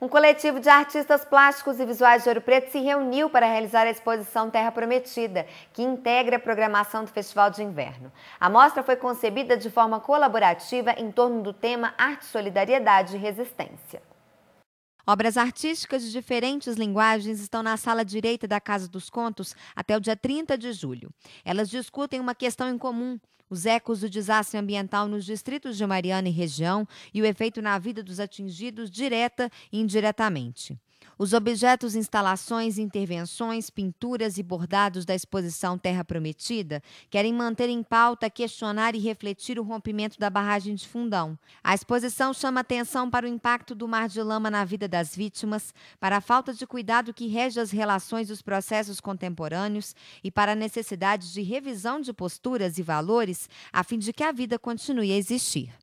Um coletivo de artistas plásticos e visuais de Ouro Preto se reuniu para realizar a exposição Terra Prometida, que integra a programação do Festival de Inverno. A mostra foi concebida de forma colaborativa em torno do tema Arte, Solidariedade e Resistência. Obras artísticas de diferentes linguagens estão na sala direita da Casa dos Contos até o dia 30 de julho. Elas discutem uma questão em comum: os ecos do desastre ambiental nos distritos de Mariana e região e o efeito na vida dos atingidos direta e indiretamente. Os objetos, instalações, intervenções, pinturas e bordados da exposição Terra Prometida querem manter em pauta, questionar e refletir o rompimento da barragem de Fundão. A exposição chama atenção para o impacto do mar de lama na vida das vítimas, para a falta de cuidado que rege as relações dos processos contemporâneos e para a necessidade de revisão de posturas e valores a fim de que a vida continue a existir.